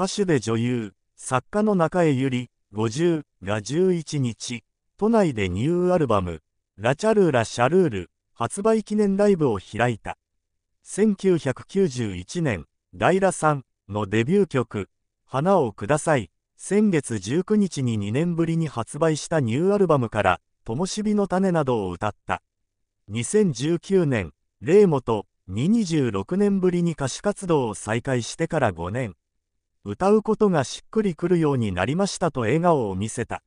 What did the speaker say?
歌手で女優、作家の中江ゆり、50が11日、都内でニューアルバム、ラチャルーラ・シャルール発売記念ライブを開いた。1991年、ダイラさんのデビュー曲、花をください。先月19日に2年ぶりに発売したニューアルバムから、灯火の種などを歌った。2019年、レモと、2 26年ぶりに歌手活動を再開してから5年。歌うことがしっくりくるようになりましたと笑顔を見せた。